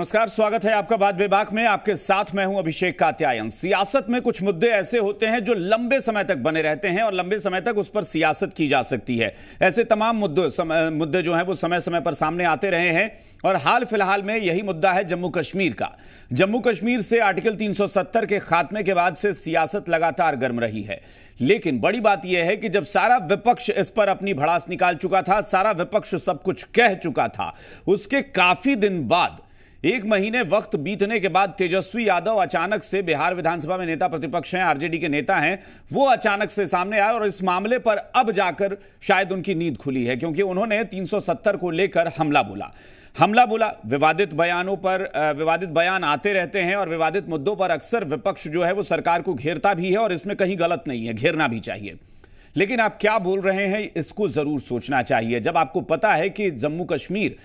नमस्कार स्वागत है आपका बात बेबाक में आपके साथ मैं हूं अभिषेक कात्यायन सियासत में कुछ मुद्दे ऐसे होते हैं जो लंबे समय तक बने रहते हैं और लंबे समय तक उस पर सियासत की जा सकती है ऐसे तमाम मुद्दे मुद्दे जो हैं वो समय समय पर सामने आते रहे हैं और हाल फिलहाल में यही मुद्दा है जम्मू कश्मीर का जम्मू कश्मीर से आर्टिकल तीन के खात्मे के बाद से सियासत लगातार गर्म रही है लेकिन बड़ी बात यह है कि जब सारा विपक्ष इस पर अपनी भड़ास निकाल चुका था सारा विपक्ष सब कुछ कह चुका था उसके काफी दिन बाद एक महीने वक्त बीतने के बाद तेजस्वी यादव अचानक से बिहार विधानसभा में नेता प्रतिपक्ष हैं आरजेडी के नेता हैं वो अचानक से सामने आए और इस मामले पर अब जाकर शायद उनकी नींद खुली है क्योंकि उन्होंने 370 को लेकर हमला बोला हमला बोला विवादित बयानों पर विवादित बयान आते रहते हैं और विवादित मुद्दों पर अक्सर विपक्ष जो है वो सरकार को घेरता भी है और इसमें कहीं गलत नहीं है घेरना भी चाहिए लेकिन आप क्या बोल रहे हैं इसको जरूर सोचना चाहिए जब आपको पता है कि जम्मू कश्मीर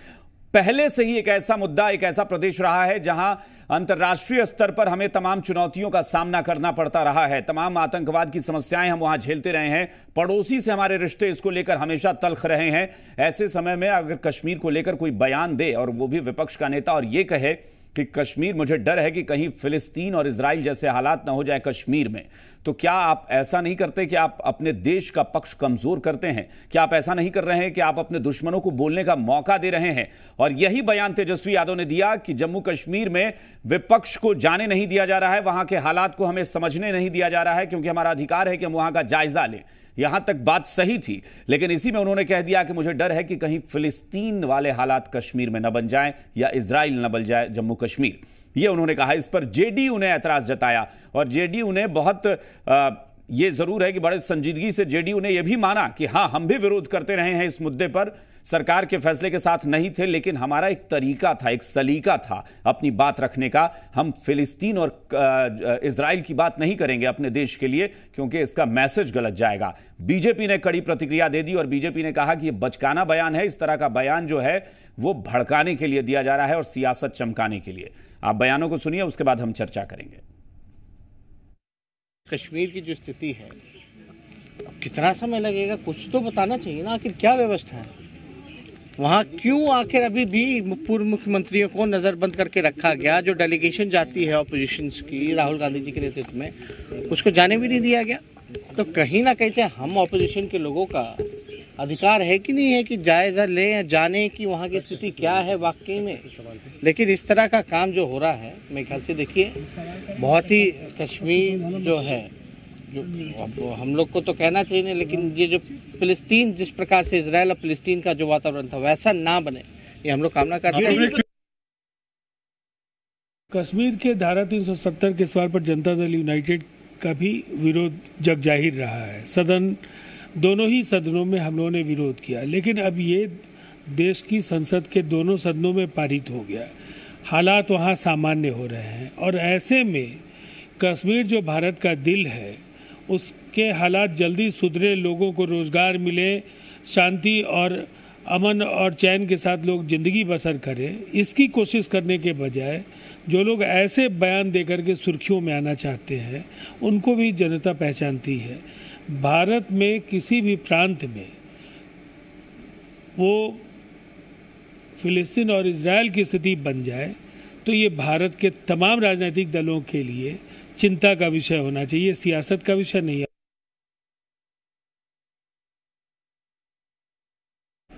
पहले से ही एक ऐसा मुद्दा एक ऐसा प्रदेश रहा है जहां अंतर्राष्ट्रीय स्तर पर हमें तमाम चुनौतियों का सामना करना पड़ता रहा है तमाम आतंकवाद की समस्याएं हम वहां झेलते रहे हैं पड़ोसी से हमारे रिश्ते इसको लेकर हमेशा तलख रहे हैं ऐसे समय में अगर कश्मीर को लेकर कोई बयान दे और वो भी विपक्ष का नेता और ये कहे कि कश्मीर मुझे डर है कि कहीं फिलिस्तीन और इसराइल जैसे हालात ना हो जाए कश्मीर में तो क्या आप ऐसा नहीं करते कि आप अपने देश का पक्ष कमजोर करते हैं क्या आप ऐसा नहीं कर रहे हैं कि आप अपने दुश्मनों को बोलने का मौका दे रहे हैं और यही बयान तेजस्वी यादव ने दिया कि जम्मू कश्मीर में विपक्ष को जाने नहीं दिया जा रहा है वहां के हालात को हमें समझने नहीं दिया जा रहा है क्योंकि हमारा अधिकार है कि हम वहां का जायजा लें यहां तक बात सही थी लेकिन इसी में उन्होंने कह दिया कि मुझे डर है कि कहीं फिलिस्तीन वाले हालात कश्मीर में न बन जाएं या इसराइल न बन जाए जम्मू कश्मीर ये उन्होंने कहा इस पर जेडीयू ने एतराज जताया और जेडीयू ने बहुत आ, ये जरूर है कि बड़े संजीदगी से जेडीयू ने यह भी माना कि हां हम भी विरोध करते रहे हैं इस मुद्दे पर सरकार के फैसले के साथ नहीं थे लेकिन हमारा एक तरीका था एक सलीका था अपनी बात रखने का हम फिलिस्तीन और इसराइल की बात नहीं करेंगे अपने देश के लिए क्योंकि इसका मैसेज गलत जाएगा बीजेपी ने कड़ी प्रतिक्रिया दे दी और बीजेपी ने कहा कि यह बचकाना बयान है इस तरह का बयान जो है वो भड़काने के लिए दिया जा रहा है और सियासत चमकाने के लिए आप बयानों को सुनिए उसके बाद हम चर्चा करेंगे कश्मीर की जो स्थिति है कितना समय लगेगा कुछ तो बताना चाहिए ना आखिर क्या व्यवस्था है वहाँ क्यों आखिर अभी भी पूर्व मुख्यमंत्रियों को नज़रबंद करके रखा गया जो डेलीगेशन जाती है अपोजिशन की राहुल गांधी जी के नेतृत्व में उसको जाने भी नहीं दिया गया तो कहीं ना कहीं चाहे हम अपोजिशन के लोगों का अधिकार है कि नहीं है कि जायज़ा लें या जाने कि वहाँ की स्थिति क्या है वाकई में लेकिन इस तरह का काम जो हो रहा है मेरे ख्याल से देखिए बहुत ही कश्मीर जो है हम लोग को तो कहना चाहिए नहीं लेकिन ये जो फिलिस्तीन जिस प्रकार से इसराइल और फिलिस्तीन का जो वातावरण था वैसा ना बने ये हम लोग कामना करते हैं कश्मीर के धारा 370 के सवाल पर जनता दल यूनाइटेड का भी विरोध जग जाहिर रहा है सदन दोनों ही सदनों में हम लोगों ने विरोध किया लेकिन अब ये देश की संसद के दोनों सदनों में पारित हो गया हालात वहाँ सामान्य हो रहे हैं और ऐसे में कश्मीर जो भारत का दिल है उसके हालात जल्दी सुधरे लोगों को रोज़गार मिले शांति और अमन और चैन के साथ लोग ज़िंदगी बसर करें इसकी कोशिश करने के बजाय जो लोग ऐसे बयान देकर के सुर्खियों में आना चाहते हैं उनको भी जनता पहचानती है भारत में किसी भी प्रांत में वो फिलिस्तीन और इसराइल की स्थिति बन जाए तो ये भारत के तमाम राजनीतिक दलों के लिए चिंता का विषय होना चाहिए सियासत का विषय नहीं है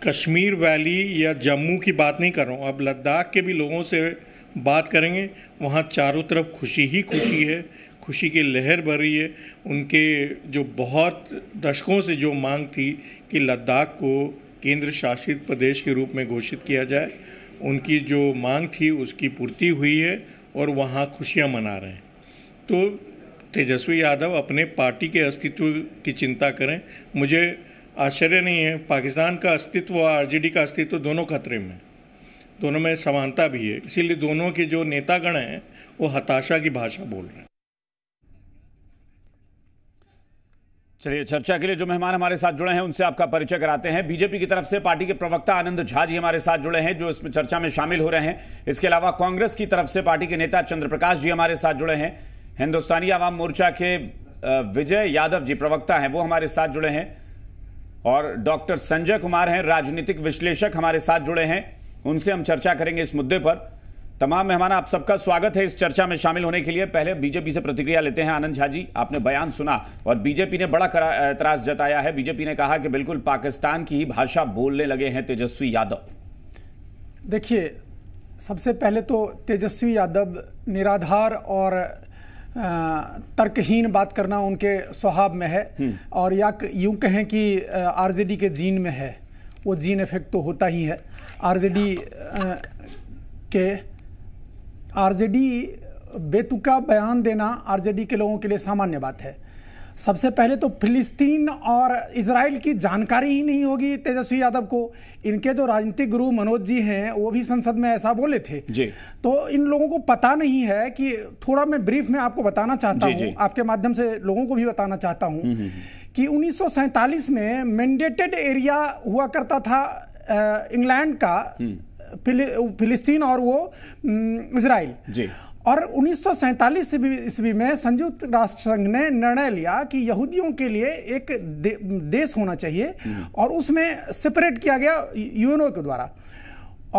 कश्मीर वैली या जम्मू की बात नहीं कर रहा हूँ अब लद्दाख के भी लोगों से बात करेंगे वहाँ चारों तरफ खुशी ही खुशी है खुशी की लहर रही है उनके जो बहुत दशकों से जो मांग थी कि लद्दाख को केंद्र शासित प्रदेश के रूप में घोषित किया जाए उनकी जो मांग थी उसकी पूर्ति हुई है और वहाँ खुशियाँ मना रहे हैं तो तेजस्वी यादव अपने पार्टी के अस्तित्व की चिंता करें मुझे आश्चर्य नहीं है पाकिस्तान का अस्तित्व और आरजेडी का अस्तित्व दोनों खतरे में दोनों में समानता भी है इसीलिए दोनों के जो नेतागण हैं वो हताशा की भाषा बोल रहे हैं चलिए चर्चा के लिए जो मेहमान हमारे साथ जुड़े हैं उनसे आपका परिचय कराते हैं बीजेपी की तरफ से पार्टी के प्रवक्ता आनंद झा जी हमारे साथ जुड़े हैं जो इसमें चर्चा में शामिल हो रहे हैं इसके अलावा कांग्रेस की तरफ से पार्टी के नेता चंद्र प्रकाश जी हमारे साथ जुड़े हैं हिंदुस्तानी आवाम मोर्चा के विजय यादव जी प्रवक्ता हैं वो हमारे साथ जुड़े हैं और डॉक्टर संजय कुमार हैं राजनीतिक विश्लेषक हमारे साथ जुड़े हैं उनसे हम चर्चा करेंगे इस मुद्दे पर तमाम मेहमान आप सबका स्वागत है इस चर्चा में शामिल होने के लिए पहले बीजेपी से प्रतिक्रिया लेते हैं आनंद झा जी आपने बयान सुना और बीजेपी ने बड़ा त्रास जताया है बीजेपी ने कहा कि बिल्कुल पाकिस्तान की ही भाषा बोलने लगे हैं तेजस्वी यादव देखिए सबसे पहले तो तेजस्वी यादव निराधार और तर्कहीन बात करना उनके स्वभाव में है हम्म। और या यूं कहें कि आरजेडी के जीन में है वो जीन इफेक्ट तो होता ही है आरजेडी के आरजेडी बेतुका बयान देना आरजेडी के लोगों के लिए सामान्य बात है सबसे पहले तो फिलिस्तीन और इसराइल की जानकारी ही नहीं होगी तेजस्वी यादव को इनके जो राजनीतिक गुरु मनोज जी हैं वो भी संसद में ऐसा बोले थे जी तो इन लोगों को पता नहीं है कि थोड़ा मैं ब्रीफ में आपको बताना चाहता हूँ आपके माध्यम से लोगों को भी बताना चाहता हूँ हम्म, हम्म, हम्म। कि उन्नीस में मैंडेटेड एरिया हुआ करता था इंग्लैंड का फिलिस्तीन और वो इसराइल और उन्नीस सौ ईस्वी में संयुक्त राष्ट्र संघ ने निर्णय लिया कि यहूदियों के लिए एक दे, देश होना चाहिए हम्म। और उसमें सेपरेट किया गया यूएनओ के द्वारा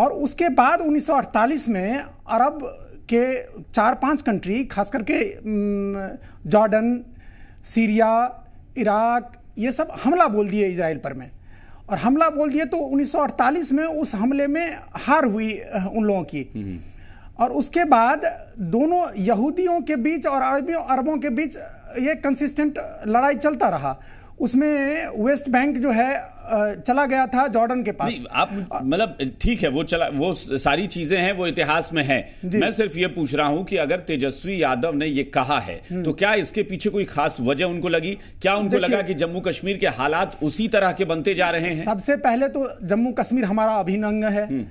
और उसके बाद 1948 में अरब के चार पांच कंट्री खास करके जॉर्डन सीरिया इराक ये सब हमला बोल दिए इसराइल पर में और हमला बोल दिए तो 1948 में उस हमले में हार हुई उन लोगों की हम्म। और उसके बाद दोनों यहूदियों के बीच और अरबियों अरबों के बीच ये कंसिस्टेंट लड़ाई चलता रहा उसमें वेस्ट बैंक जो है चला गया था जॉर्डन के पास आप मतलब ठीक है वो चला वो सारी चीजें हैं वो इतिहास में है मैं सिर्फ ये पूछ रहा हूं कि अगर तेजस्वी यादव ने ये कहा है हम्म। तो क्या इसके पीछे कोई खास वजह उनको लगी क्या उनको लगा कि जम्मू कश्मीर के हालात उसी तरह के बनते जा रहे हैं सबसे पहले तो जम्मू कश्मीर हमारा अभिनंग है हम्म।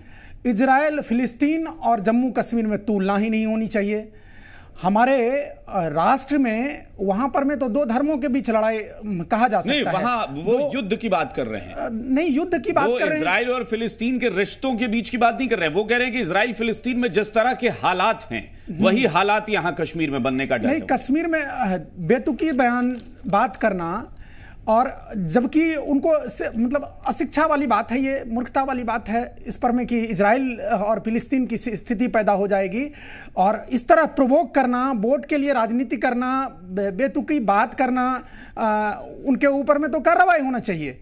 इजराइल फिलिस्तीन और जम्मू कश्मीर में तुलना ही नहीं होनी चाहिए हमारे राष्ट्र में वहां पर में तो दो धर्मों के बीच लड़ाई कहा जा सकता नहीं, वहां है वो युद्ध की बात कर रहे हैं नहीं युद्ध की बात कर रहे हैं इसराइल और फिलिस्तीन के रिश्तों के बीच की बात नहीं कर रहे हैं वो कह रहे हैं कि इसराइल फिलिस्तीन में जिस तरह के हालात हैं हम्म। वही हालात यहां कश्मीर में बनने का डर नहीं कश्मीर में बेतुकी बयान बात करना और जबकि उनको से, मतलब अशिक्षा वाली बात है ये मूर्खता वाली बात है इस पर में कि इसराइल और फिलिस्तीन की स्थिति पैदा हो जाएगी और इस तरह प्रवोक करना वोट के लिए राजनीति करना बे, बेतुकी बात करना आ, उनके ऊपर में तो कार्रवाई होना चाहिए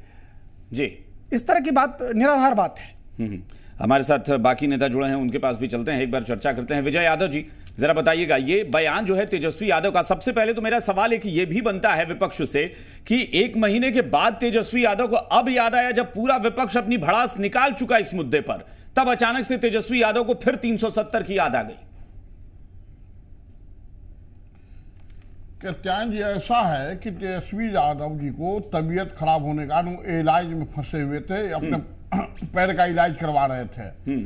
जी इस तरह की बात निराधार बात है हम्म, हम्म। हमारे साथ बाकी नेता जुड़े हैं उनके पास भी चलते हैं एक बार चर्चा करते हैं विजय यादव जी जरा बताइएगा ये बयान जो है तेजस्वी यादव का सबसे पहले तो मेरा सवाल है कि भी बनता है विपक्ष से कि एक महीने के बाद तेजस्वी यादव को अब याद आया जब पूरा विपक्ष अपनी भड़ास निकाल चुका इस मुद्दे पर तब अचानक से तेजस्वी यादव को फिर 370 की याद आ गई सत्यांश जी ऐसा है कि तेजस्वी यादव जी को तबीयत खराब होने का इलाज में फंसे हुए थे अपने हम्म। पैर का इलाज करवा रहे थे हम्म।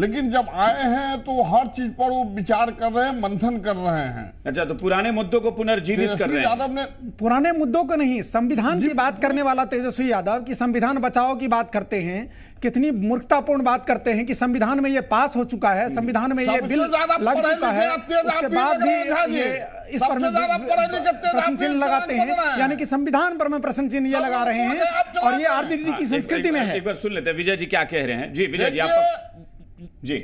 लेकिन जब आए हैं तो हर चीज पर वो विचार कर रहे हैं मंथन कर रहे हैं अच्छा तो पुराने मुद्दों को पुनर्जीवित कर रहे हैं यादव ने पुराने मुद्दों को नहीं संविधान की बात करने वाला तेजस्वी यादव की संविधान बचाओ की बात करते हैं कितनी मूर्खतापूर्ण बात करते हैं कि संविधान में ये पास हो चुका है संविधान में ये बिल लग चुका है उसके बाद भी ये इस पर प्रश्न चिन्ह लगाते हैं यानी कि संविधान पर मैं प्रश्न चिन्ह ये लगा रहे हैं और ये आरजेडी की हाँ, संस्कृति में है एक बार सुन लेते हैं विजय जी क्या कह रहे हैं जी विजय जी आप जी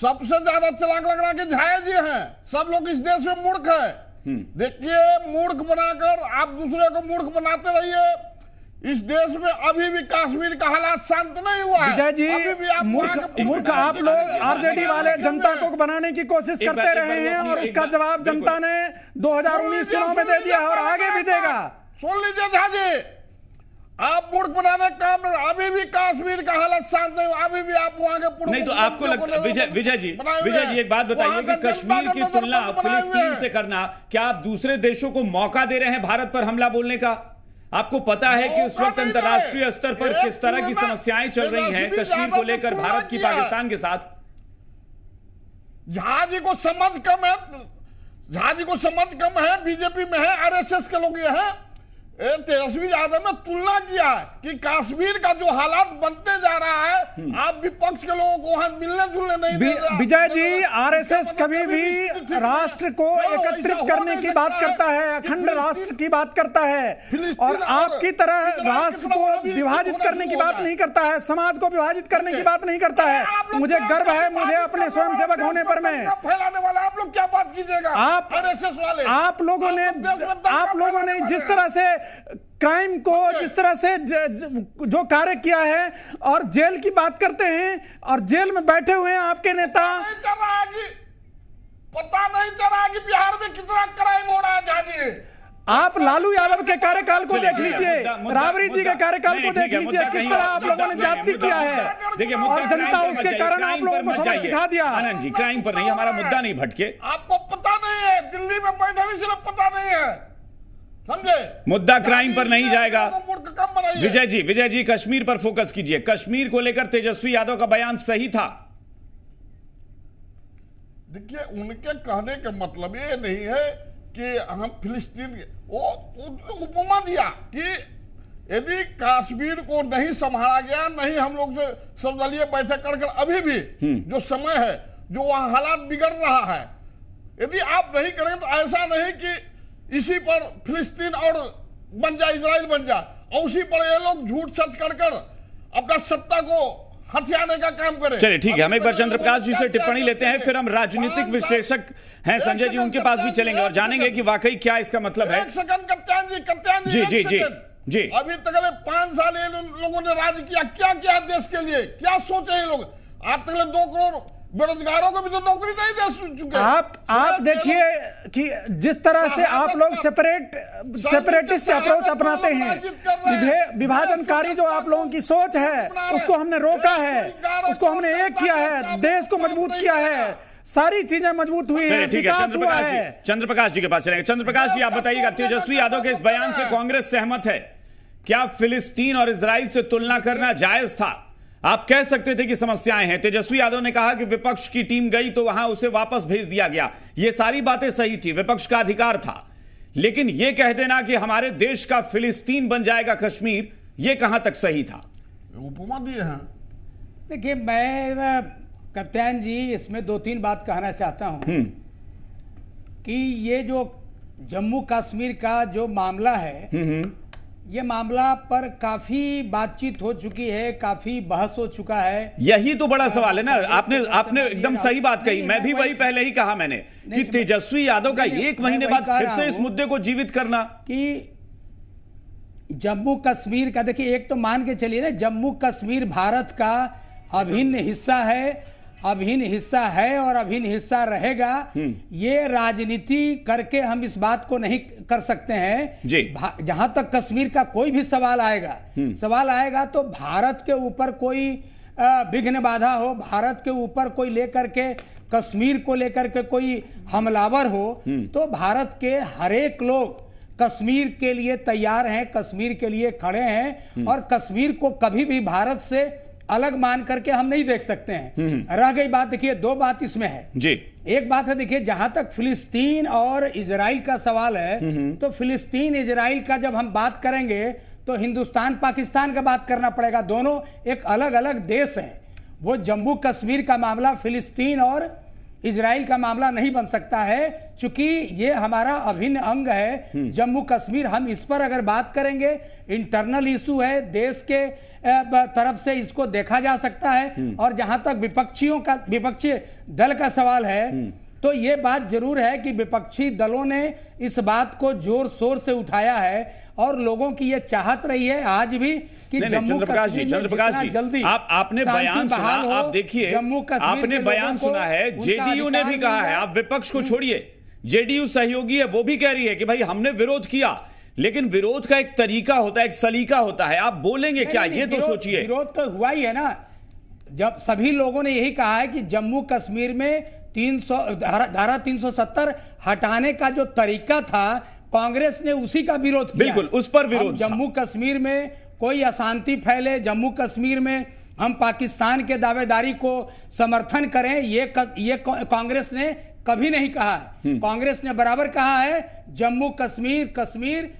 सबसे ज्यादा चलाक लग रहा कि झाया जी हैं सब लोग इस देश में मूर्ख है हम्म। देखिए मूर्ख बनाकर आप दूसरे को मूर्ख बनाते रहिए इस देश में अभी भी कश्मीर का हालात शांत नहीं हुआ है जी अभी भी आप मूर्ख मूर्ख आप लोग आरजेडी वाले जनता को बनाने की कोशिश करते रहे हैं और उसका जवाब जनता ने 2019 चुनाव में दे दिया और आगे भी देगा सुन लीजिए झा जी आप पुर्ख बनाने काम अभी भी कश्मीर का हालत शांत नहीं अभी भी आप वहाँ के नहीं तो आपको लगता विजय विजय जी विजय जी एक बात बताइए कि कश्मीर की तुलना फिलिस्तीन से करना क्या आप दूसरे देशों को मौका दे रहे हैं भारत पर हमला बोलने का आपको पता है कि उस वक्त अंतर्राष्ट्रीय स्तर पर किस तरह की समस्याएं चल रही हैं कश्मीर को लेकर भारत की पाकिस्तान के साथ झा जी को समझ कम है झा जी को समझ कम है बीजेपी में है आरएसएस के लोग ये है तेजस्वी यादव ने तुलना किया है कि कश्मीर का जो हालात बनते जा रहा है हम्म। आप विपक्ष के लोगों को वहां मिलने जुलने नहीं विजय जी आरएसएस कभी भी, भी राष्ट्र को एकत्रित करने की बात करता है अखंड राष्ट्र की बात करता है और आपकी तरह राष्ट्र को विभाजित करने की बात नहीं करता है समाज को विभाजित करने की बात नहीं करता है मुझे गर्व है मुझे अपने सेवक होने पर मैं फैलाने वाला आप लोग क्या बात कीजिएगा आप आरएसएस वाले आप लोगों ने आप लोगों ने जिस तरह से क्राइम को जिस तरह से ज, ज, जो कार्य किया है और जेल की बात करते हैं और जेल में बैठे हुए हैं आपके नेता पता नहीं चला कि बिहार में कितना क्राइम हो रहा है झाजी आप लालू यादव के कार्यकाल को देख लीजिए रावरी जी के कार्यकाल को देख लीजिए किस तरह आप लोगों ने जाति किया है देखिए और जनता उसके कारण आप लोगों को समझ सिखा दिया आनंद जी क्राइम पर नहीं हमारा मुद्दा नहीं भटके आपको पता नहीं है दिल्ली में बैठे सिर्फ पता नहीं है समझे मुद्दा क्राइम पर नहीं जाएगा विजय जी विजय जी कश्मीर पर फोकस कीजिए कश्मीर को लेकर तेजस्वी यादव का बयान सही था देखिए उनके कहने का मतलब ये नहीं है कि हम फिलिस्तीन वो उपमा दिया कि यदि कश्मीर को नहीं संभाला गया नहीं हम लोग सर्वदलीय बैठक कर, कर अभी भी हम्म। जो समय है जो वहां हालात बिगड़ रहा है यदि आप नहीं करेंगे तो ऐसा नहीं कि इसी पर फिलिस्तीन और बन जाए इसराइल बन जाए और उसी पर ये लोग झूठ सच कर कर अपना सत्ता को हथियाने का काम करें चलिए ठीक है हम एक बार तो चंद्र प्रकाश जी से टिप्पणी लेते हैं फिर हम राजनीतिक विश्लेषक हैं संजय जी उनके पास भी चलेंगे और जानेंगे कि वाकई क्या इसका मतलब है जी जी जी जी अभी तक पांच साल ये लोगों ने राज किया क्या क्या देश के लिए क्या सोचे लोग आज तक दो करोड़ बेरोजगारों को भी तो नौकरी नहीं दे चुके आप आप देखिए कि जिस तरह से आप लोग सेपरेट सेपरेटिस्ट अप्रोच अपनाते हैं विभाजनकारी जो आप लोगों की सोच है उसको हमने रोका है उसको हमने एक किया है देश को मजबूत किया है सारी चीजें मजबूत हुई है है चंद्रप्रकाश है चंद्रप्रकाश जी के पास चलेंगे चंद्रप्रकाश जी आप बताइएगा तेजस्वी तो यादव के इस बयान से कांग्रेस सहमत है क्या फिलिस्तीन और इसराइल से तुलना करना जायज था आप कह सकते थे कि समस्याएं हैं तेजस्वी यादव ने कहा कि विपक्ष की टीम गई तो वहां उसे वापस भेज दिया गया ये सारी बातें सही थी विपक्ष का अधिकार था लेकिन यह कह देना कि हमारे देश का फिलिस्तीन बन जाएगा कश्मीर ये कहां तक सही था उपमा दिए हैं देखिए मैं कत्यान जी इसमें दो तीन बात कहना चाहता हूं हम्म। कि ये जो जम्मू कश्मीर का जो मामला है हम्म, हम्म। ये मामला पर काफी बातचीत हो चुकी है काफी बहस हो चुका है यही तो बड़ा हाँ, सवाल है ना आपने आपने एकदम सही बात कही मैं भी वही पहले ही कहा मैंने कि तेजस्वी यादव का एक महीने बाद फिर से इस मुद्दे को जीवित करना कि जम्मू कश्मीर का देखिए एक तो मान के चलिए ना जम्मू कश्मीर भारत का अभिन्न हिस्सा है अभिन्न हिस्सा है और अभिन्न हिस्सा रहेगा हम्म। ये राजनीति करके हम इस बात को नहीं कर सकते हैं जहां तक कश्मीर का कोई भी सवाल आएगा हम्म। सवाल आएगा तो भारत के ऊपर कोई विघ्न बाधा हो भारत के ऊपर कोई लेकर के कश्मीर को लेकर के कोई हमलावर हो हम्म। तो भारत के हरेक लोग कश्मीर के लिए तैयार हैं कश्मीर के लिए खड़े हैं और कश्मीर को कभी भी भारत से अलग मान करके हम नहीं देख सकते हैं हम्म, हम्म। रह गई बात देखिए दो बात इसमें है जी एक बात है देखिए जहां तक फिलिस्तीन और इसराइल का सवाल है हम्म, तो फिलिस्तीन इसराइल का जब हम बात करेंगे तो हिंदुस्तान पाकिस्तान का बात करना पड़ेगा दोनों एक अलग अलग देश हैं वो जम्मू कश्मीर का मामला फिलिस्तीन और इसराइल का मामला नहीं बन सकता है चूंकि ये हमारा अभिन्न अंग है हम्म। जम्मू कश्मीर हम इस पर अगर बात करेंगे इंटरनल इशू है देश के तरफ से इसको देखा जा सकता है हम्म। और जहां तक विपक्षियों का विपक्षी दल का सवाल है हम्म। तो ये बात जरूर है कि विपक्षी दलों ने इस बात को जोर शोर से उठाया है और लोगों की ये चाहत रही है आज भी कि जम्मू प्रकाश जी प्रकाश जी जल्दी आप आपने बयान सुना आप देखिए जम्मू कश्मीर आपने बयान सुना है जेडीयू ने भी कहा है आप विपक्ष को हम्म। छोड़िए जेडीयू सहयोगी है वो भी कह रही है कि भाई हमने विरोध किया लेकिन विरोध का एक तरीका होता है एक सलीका होता है आप बोलेंगे क्या ये तो सोचिए विरोध तो हुआ ही है ना जब सभी लोगों ने यही कहा है कि जम्मू कश्मीर में तीन सौ धारा तीन सौ सत्तर हटाने का जो तरीका था कांग्रेस ने उसी का विरोध किया बिल्कुल उस पर विरोध जम्मू कश्मीर में कोई अशांति फैले जम्मू कश्मीर में हम पाकिस्तान के दावेदारी को समर्थन करें ये क, ये कांग्रेस ने कभी नहीं कहा हम्म। कांग्रेस ने बराबर कहा है जम्मू कश्मीर कश्मीर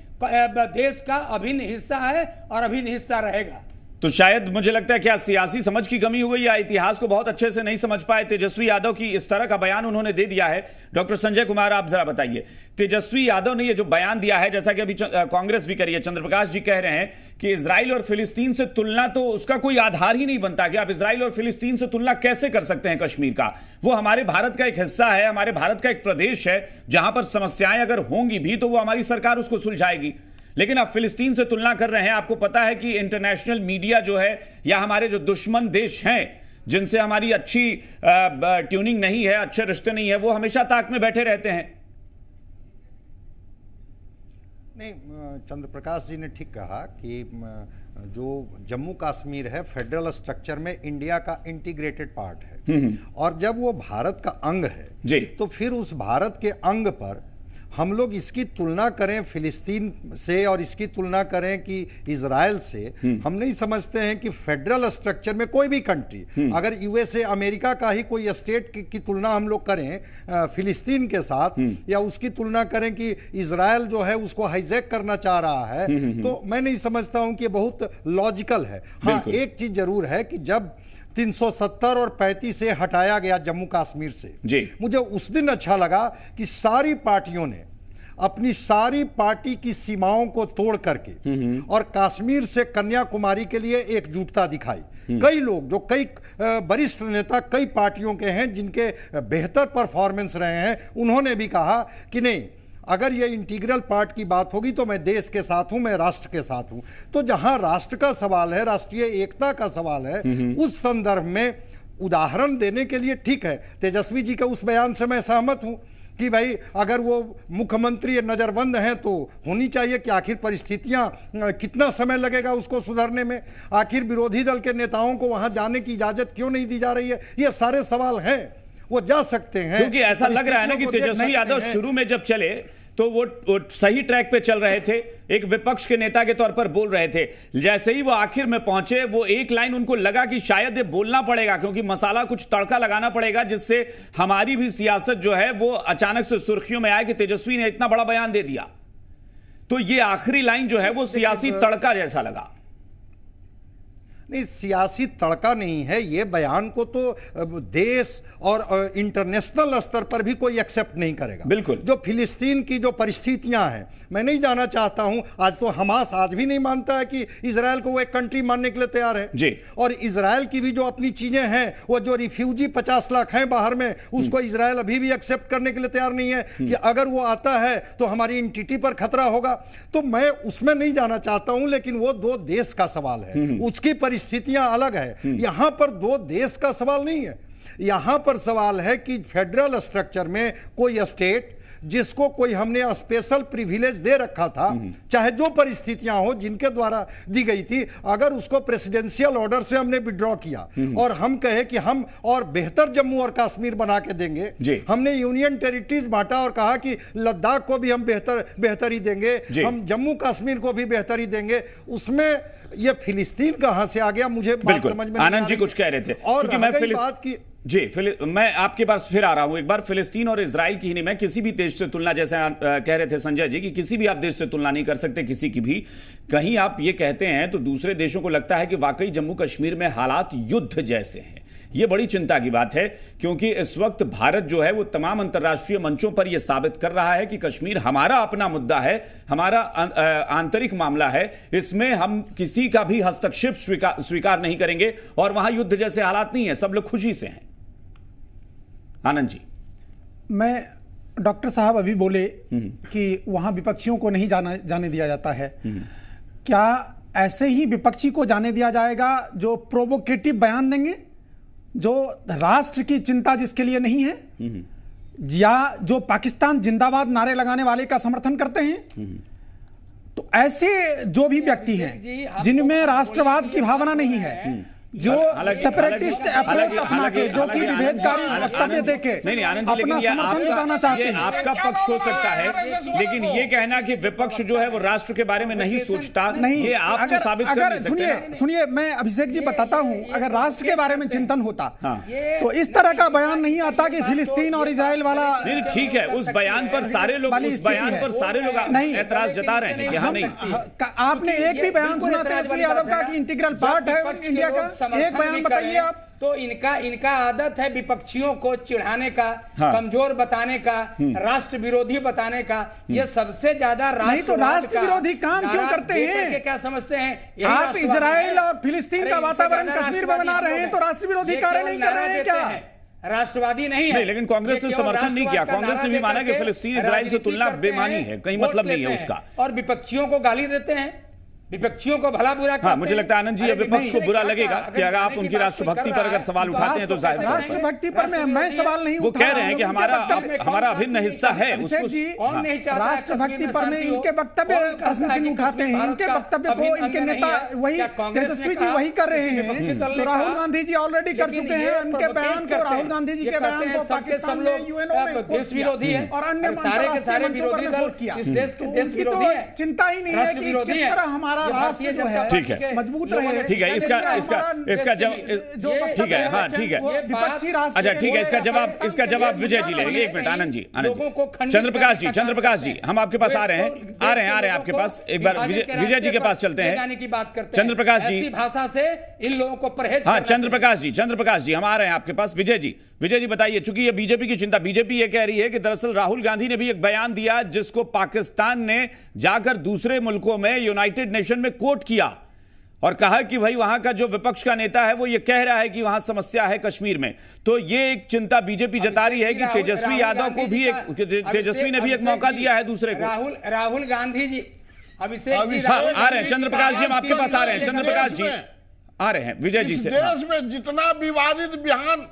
देश का अभिन्न हिस्सा है और अभिन्न हिस्सा रहेगा तो शायद मुझे लगता है क्या सियासी समझ की कमी हो गई या इतिहास को बहुत अच्छे से नहीं समझ पाए तेजस्वी यादव की इस तरह का बयान उन्होंने दे दिया है डॉक्टर संजय कुमार आप जरा बताइए तेजस्वी यादव ने ये जो बयान दिया है जैसा कि अभी कांग्रेस भी करिए चंद्रप्रकाश जी कह रहे हैं कि इसराइल और फिलिस्तीन से तुलना तो उसका कोई आधार ही नहीं बनता कि आप इसराइल और फिलिस्तीन से तुलना कैसे कर सकते हैं कश्मीर का वो हमारे भारत का एक हिस्सा है हमारे भारत का एक प्रदेश है जहां पर समस्याएं अगर होंगी भी तो वो हमारी सरकार उसको सुलझाएगी लेकिन आप फिलिस्तीन से तुलना कर रहे हैं आपको पता है कि इंटरनेशनल मीडिया जो है या हमारे जो दुश्मन देश हैं जिनसे हमारी अच्छी ट्यूनिंग नहीं है अच्छे रिश्ते नहीं है वो हमेशा ताक में बैठे रहते हैं नहीं चंद्रप्रकाश जी ने ठीक कहा कि जो जम्मू कश्मीर है फेडरल स्ट्रक्चर में इंडिया का इंटीग्रेटेड पार्ट है हम्म, हम्म। और जब वो भारत का अंग है जी। तो फिर उस भारत के अंग पर हम लोग इसकी तुलना करें फिलिस्तीन से और इसकी तुलना करें कि इसराइल से हम्म। हम नहीं समझते हैं कि फेडरल स्ट्रक्चर में कोई भी कंट्री हम्म। अगर यूएसए अमेरिका का ही कोई स्टेट की, की तुलना हम लोग करें फिलिस्तीन के साथ हम्म। या उसकी तुलना करें कि इसराइल जो है उसको हाईजेक करना चाह रहा है तो मैं नहीं समझता हूं कि बहुत लॉजिकल है हाँ एक चीज जरूर है कि जब 370 और 35 से हटाया गया जम्मू कश्मीर से जी मुझे उस दिन अच्छा लगा कि सारी पार्टियों ने अपनी सारी पार्टी की सीमाओं को तोड़ करके हम्म, हम्म। और कश्मीर से कन्याकुमारी के लिए एकजुटता दिखाई हम्म। कई लोग जो कई वरिष्ठ नेता कई पार्टियों के हैं जिनके बेहतर परफॉर्मेंस रहे हैं उन्होंने भी कहा कि नहीं अगर ये इंटीग्रल पार्ट की बात होगी तो मैं देश के साथ हूं मैं राष्ट्र के साथ हूं तो जहां राष्ट्र का सवाल है राष्ट्रीय एकता का सवाल है हम्म, हम्म। उस संदर्भ में उदाहरण देने के लिए ठीक है तेजस्वी जी के उस बयान से मैं सहमत हूं कि भाई अगर वो मुख्यमंत्री नज़रबंद हैं तो होनी चाहिए कि आखिर परिस्थितियां कितना समय लगेगा उसको सुधरने में आखिर विरोधी दल के नेताओं को वहां जाने की इजाज़त क्यों नहीं दी जा रही है ये सारे सवाल हैं वो जा सकते हैं क्योंकि ऐसा लग रहा है ना कि तेजस्वी यादव शुरू में जब चले तो वो, वो सही ट्रैक पे चल रहे थे एक विपक्ष के नेता के तौर पर बोल रहे थे जैसे ही वो आखिर में पहुंचे वो एक लाइन उनको लगा कि शायद ये बोलना पड़ेगा क्योंकि मसाला कुछ तड़का लगाना पड़ेगा जिससे हमारी भी सियासत जो है वो अचानक से सुर्खियों में आए कि तेजस्वी ने इतना बड़ा बयान दे दिया तो ये आखिरी लाइन जो है वो सियासी तो तड़का जैसा लगा नहीं सियासी तड़का नहीं है ये बयान को तो देश और इंटरनेशनल स्तर पर भी कोई एक्सेप्ट नहीं करेगा बिल्कुल जो फिलिस्तीन की जो परिस्थितियां हैं मैं नहीं जाना चाहता हूं आज तो हमास आज भी नहीं मानता है कि इसराइल को वो एक कंट्री मानने के लिए तैयार है जी और इसराइल की भी जो अपनी चीजें हैं वो जो रिफ्यूजी पचास लाख हैं बाहर में उसको हम्म। इसराइल अभी भी एक्सेप्ट करने के लिए तैयार नहीं है कि हम्म। अगर वो आता है तो हमारी इंटिटी पर खतरा होगा तो मैं उसमें नहीं जाना चाहता हूं लेकिन वो दो देश का सवाल है हम्म। उसकी परिस्थिति स्थितियां अलग है हम्म। यहां पर दो देश का सवाल नहीं है यहां पर सवाल है कि फेडरल स्ट्रक्चर में कोई स्टेट जिसको कोई हमने स्पेशल प्रिविलेज दे रखा था चाहे जो परिस्थितियां हो जिनके द्वारा दी गई थी अगर उसको प्रेसिडेंशियल ऑर्डर से हमने विड्रॉ किया और हम कहे कि हम और बेहतर जम्मू और कश्मीर बना के देंगे हमने यूनियन टेरिटरीज बांटा और कहा कि लद्दाख को भी हम बेहतर बेहतरी देंगे हम जम्मू कश्मीर को भी बेहतरी देंगे उसमें ये फिलिस्तीन कहां से आ गया मुझे बात समझ में आनंद जी कुछ कह रहे थे और मैं बात की जी मैं आपके पास फिर आ रहा हूं एक बार फिलिस्तीन और इसराइल की ही नहीं मैं किसी भी देश से तुलना जैसे आ, कह रहे थे संजय जी कि किसी भी आप देश से तुलना नहीं कर सकते किसी की भी कहीं आप ये कहते हैं तो दूसरे देशों को लगता है कि वाकई जम्मू कश्मीर में हालात युद्ध जैसे हैं ये बड़ी चिंता की बात है क्योंकि इस वक्त भारत जो है वो तमाम अंतर्राष्ट्रीय मंचों पर यह साबित कर रहा है कि कश्मीर हमारा अपना मुद्दा है हमारा अं, आंतरिक मामला है इसमें हम किसी का भी हस्तक्षेप स्वीकार स्वीकार नहीं करेंगे और वहां युद्ध जैसे हालात नहीं है सब लोग खुशी से हैं आनंद जी मैं डॉक्टर साहब अभी बोले हम्म। कि वहाँ विपक्षियों को नहीं जाना जाने दिया जाता है हम्म। क्या ऐसे ही विपक्षी को जाने दिया जाएगा जो प्रोवोकेटिव बयान देंगे जो राष्ट्र की चिंता जिसके लिए नहीं है हम्म। या जो पाकिस्तान जिंदाबाद नारे लगाने वाले का समर्थन करते हैं तो ऐसे जो भी व्यक्ति हैं जिनमें राष्ट्रवाद की भावना नहीं है जो सेपरेटिस्ट अप्रोच अपना के जो कि विभेदकारी वक्तव्य देके नहीं नहीं आनंद लेकिन ये आपका ये आपका पक्ष हो सकता है लेकिन ये कहना कि विपक्ष जो है वो राष्ट्र के बारे में नहीं सोचता नहीं ये आप तो अगर, साबित अगर सुनिए सुनिए मैं अभिषेक जी बताता हूँ अगर राष्ट्र के बारे में चिंतन होता हाँ। तो इस तरह का बयान नहीं आता कि फिलिस्तीन और इसराइल वाला ठीक है उस बयान पर सारे लोग उस बयान पर सारे लोग ऐतराज जता रहे हैं यहाँ नहीं आपने एक भी बयान सुना था यादव का इंटीग्रल पार्ट है इंडिया का समर्थन एक बयान बताइए आप तो इनका इनका आदत है विपक्षियों को चिढ़ाने का हाँ। कमजोर बताने का हम्म। राष्ट्र विरोधी बताने का हम्म। ये सबसे ज्यादा राष्ट्र तो राष्ट्र विरोधी काम क्यों करते हैं क्या समझते हैं आप इसराइल और फिलिस्तीन का वातावरण कश्मीर में बना रहे हैं तो राष्ट्र विरोधी कार्य नहीं कर रहे हैं क्या राष्ट्रवादी नहीं है लेकिन कांग्रेस ने समर्थन नहीं किया कांग्रेस ने भी माना कि फिलिस्तीन इसराइल से तुलना बेमानी है कहीं मतलब नहीं है उसका और विपक्षियों को गाली देते हैं विपक्षियों को भला बुरा हाँ, मुझे लगता है आनंद जी विपक्ष को बुरा लगेगा कि अगर आप उनकी राष्ट्रभक्ति पर अगर सवाल तो उठाते हैं तो जाहिर राष्ट्रभक्ति पर मैं मैं सवाल नहीं वो कह रहे हैं कि हमारा हमारा अभिन्न हिस्सा है हाँ। राष्ट्रभक्ति अच्छा पर मैं इनके वक्तव्य प्रश्न चिन्ह उठाते हैं इनके वक्तव्य को इनके नेता वही तेजस्वी जी वही कर रहे हैं तो राहुल गांधी जी ऑलरेडी कर चुके हैं उनके तो बयान को राहुल गांधी जी के बयान को पाकिस्तान ने यूएनओ में देश विरोधी है और अन्य सारे के सारे विरोधी दल किया चिंता ही नहीं है कि किस तरह हमारा हमारा राष्ट्र जो है ठीक है मजबूत रहे ठीक है इसका इसका इसका जवाब ठीक है हाँ ठीक है अच्छा ठीक है इसका जवाब इसका जवाब विजय जी लेंगे एक मिनट आनंद जी आनंद चंद्र प्रकाश जी चंद्र प्रकाश जी हम आपके पास आ रहे हैं आ रहे हैं आ रहे हैं आपके पास एक बार विजय जी के पास चलते हैं की चंद्र प्रकाश जी भाषा से इन लोगों को परहेज हाँ चंद्र प्रकाश जी चंद्र प्रकाश जी हम आ रहे हैं आपके पास विजय जी विजय जी बताइए चूंकि ये बीजेपी की चिंता बीजेपी ये कह रही है कि दरअसल राहुल गांधी ने भी एक बयान दिया जिसको पाकिस्तान ने जाकर दूसरे मुल्कों में यूनाइटेड नेशन कमीशन में कोट किया और कहा कि भाई वहां का जो विपक्ष का नेता है वो ये कह रहा है कि वहां समस्या है कश्मीर में तो ये एक चिंता बीजेपी जता रही है कि तेजस्वी यादव को भी एक तेजस्वी ने भी एक मौका दिया है दूसरे को राहुल राहुल गांधी जी अभिषेक हाँ, आ रहे हैं चंद्र प्रकाश जी हम आपके पास आ रहे हैं चंद्र प्रकाश जी आ रहे हैं विजय जी से देश में जितना विवादित बिहान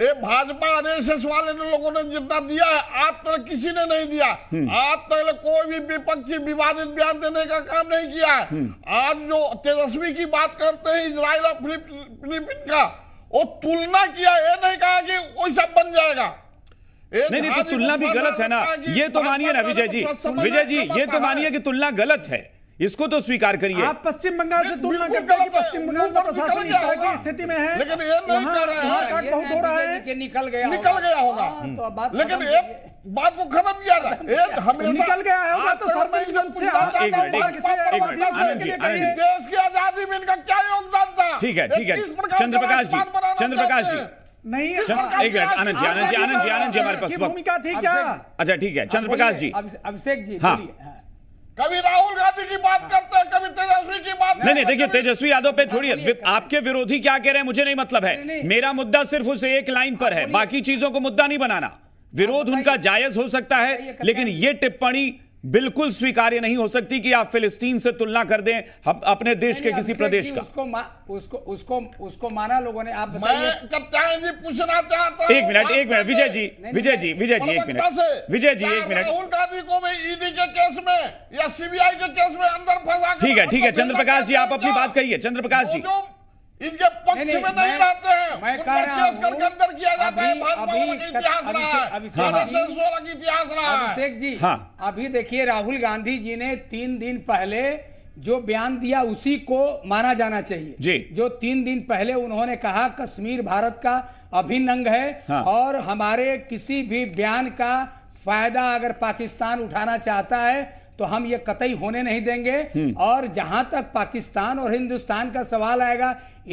ये भाजपा आरएसएस वाले ने लोगों ने जितना दिया है आज तक किसी ने नहीं दिया हम्म। आज तक कोई भी विपक्षी विवादित बयान देने का काम नहीं किया है हम्म। आज जो तेजस्वी की बात करते हैं इसराइल और फिलीपीन का वो तुलना किया ये नहीं कहा कि वैसा बन जाएगा नहीं नहीं तो तुलना भी गलत है ना ये तो मानिए ना विजय जी तो विजय जी ये तो मानिए कि तुलना गलत है इसको तो स्वीकार करिए आप पश्चिम बंगाल से तुलना करते हैं कि पश्चिम बंगाल में प्रशासन इस तरह की स्थिति में है लेकिन ये नहीं कर रहा है काट बहुत हो रहा है निकल गया निकल गया होगा हाँ, तो लेकिन एक बात को खत्म किया था एक हमेशा निकल गया है होगा तो सर्वेक्षण से आप एक मिनट देश की आजादी में इनका क्या योगदान था ठीक है ठीक है चंद्रप्रकाश जी चंद्रप्रकाश जी नहीं एक मिनट आनंद जी आनंद जी आनंद जी आनंद जी हमारे पास भूमिका थी क्या अच्छा ठीक है चंद्रप्रकाश जी अभिषेक जी हाँ कभी राहुल विरोधी की बात करते हैं कभी तेजस्वी की बात नहीं नहीं देखिए तेजस्वी यादव पे छोड़िए आपके विरोधी क्या कह रहे हैं मुझे नहीं मतलब है मेरा मुद्दा सिर्फ उस एक लाइन पर है हाँ, बाकी चीजों को मुद्दा नहीं बनाना हाँ, विरोध उनका जायज हो सकता है लेकिन ये टिप्पणी बिल्कुल स्वीकार्य नहीं हो सकती कि आप फिलिस्तीन से तुलना कर दें हम अपने देश के किसी प्रदेश का उसको उसको उसको उसको माना लोगों ने आप जी पूछना चाहता एक मिनट एक मिनट विजय जी विजय जी विजय जी एक मिनट विजय जी एक मिनट राहुल गांधी को भी ईडी के केस में या सीबीआई के केस में अंदर फंसा ठीक है ठीक है चंद्र जी आप अपनी बात कही चंद्र प्रकाश जी इनके पक्ष में नहीं रहते हैं मैं कह रहा हूं, करके अंदर किया जाता अभी, है अभी इतिहास रहा है अभिषेक इतिहास रहा है अभिषेक जी हाँ अभी देखिए राहुल गांधी जी ने तीन दिन पहले जो बयान दिया उसी को माना जाना चाहिए जी। जो तीन दिन पहले उन्होंने कहा कश्मीर भारत का अभिन्न अंग है हाँ। और हमारे किसी भी बयान का फायदा अगर पाकिस्तान उठाना चाहता है तो हम ये कतई होने नहीं देंगे हम्म। और जहां तक पाकिस्तान और हिंदुस्तान का सवाल आएगा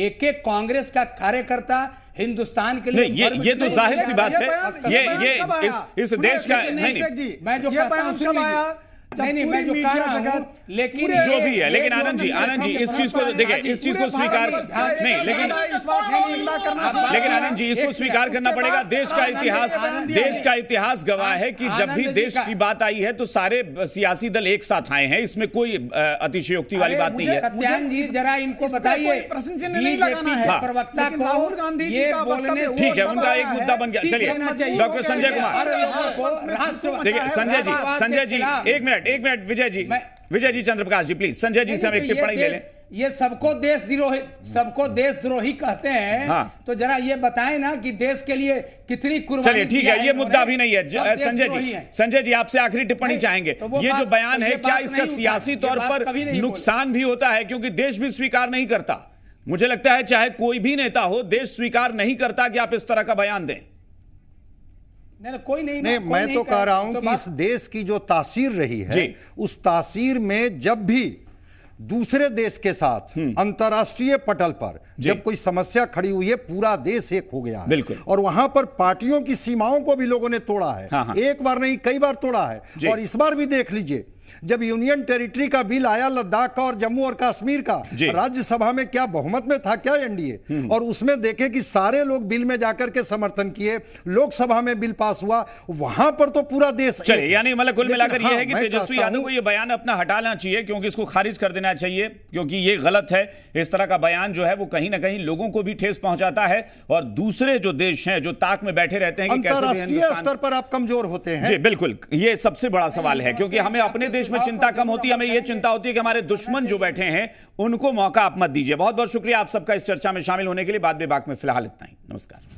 एक एक कांग्रेस का कार्यकर्ता हिंदुस्तान के लिए ये ये तो जाहिर सी बात है ये ये इस देश का नहीं मैं जो कहता हूँ नहीं नहीं मैं जो कह रहा लेकिन जो भी है लेकिन आनंद जी आनंद जी इस चीज को देखिए इस चीज को स्वीकार हाँ, नहीं लेकिन लेकिन आनंद जी इसको स्वीकार करना पड़ेगा देश का इतिहास देश का इतिहास गवाह है कि जब भी देश की बात आई है तो सारे सियासी दल एक साथ आए हैं इसमें कोई अतिशयोक्ति वाली बात नहीं है जरा इनको बताइए प्रवक्ता हाँ। राहुल गांधी ठीक है उनका एक मुद्दा बन गया चलिए डॉक्टर संजय कुमार हाँ, देखिए संजय जी संजय जी एक मिनट मिनट एक मिनट विजय जी विजय जी चंद्र प्रकाश जी प्लीज संजय जी से हम एक टिप्पणी ले लें ये सबको देश द्रोही सबको देश द्रोही कहते हैं हाँ। तो जरा ये बताएं ना कि देश के लिए कितनी कुर्बानी ठीक है ये मुद्दा भी नहीं है संजय जी संजय जी आपसे आखिरी टिप्पणी चाहेंगे तो ये जो बयान तो है क्या इसका सियासी तौर पर नुकसान भी होता है क्योंकि देश भी स्वीकार नहीं करता मुझे लगता है चाहे कोई भी नेता हो देश स्वीकार नहीं करता कि आप इस तरह का बयान दें नहीं नहीं कोई नहीं नहीं मैं तो कह रहा हूं तो कि इस देश की जो तासीर रही है उस तासीर में जब भी दूसरे देश के साथ हम्म। अंतर्राष्ट्रीय पटल पर जब कोई समस्या खड़ी हुई है पूरा देश एक हो गया है और वहां पर पार्टियों की सीमाओं को भी लोगों ने तोड़ा है हाँ हाँ। एक बार नहीं कई बार तोड़ा है और इस बार भी देख लीजिए जब यूनियन टेरिटरी का बिल आया लद्दाख का और जम्मू और कश्मीर का राज्यसभा में क्या बहुमत में था क्या एनडीए हम्म। और उसमें देखे कि सारे लोग बिल में जाकर के समर्थन किए लोकसभा में बिल पास हुआ वहां पर तो पूरा देश यानी मतलब कुल मिलाकर यह है कि हाँ, तेजस्वी यादव को यह बयान अपना हटाना चाहिए क्योंकि इसको खारिज कर देना चाहिए क्योंकि ये गलत है इस तरह का बयान जो है वो कहीं ना कहीं लोगों को भी ठेस पहुंचाता है और दूसरे जो देश है जो ताक में बैठे रहते हैं अंतर्राष्ट्रीय स्तर पर आप कमजोर होते हैं बिल्कुल ये सबसे बड़ा सवाल है हाँ, क्योंकि हमें अपने देश में चिंता कम होती है हमें यह चिंता होती है कि हमारे दुश्मन जो बैठे हैं उनको मौका आप मत दीजिए बहुत बहुत शुक्रिया आप सबका इस चर्चा में शामिल होने के लिए बाद विभाग में फिलहाल इतना ही नमस्कार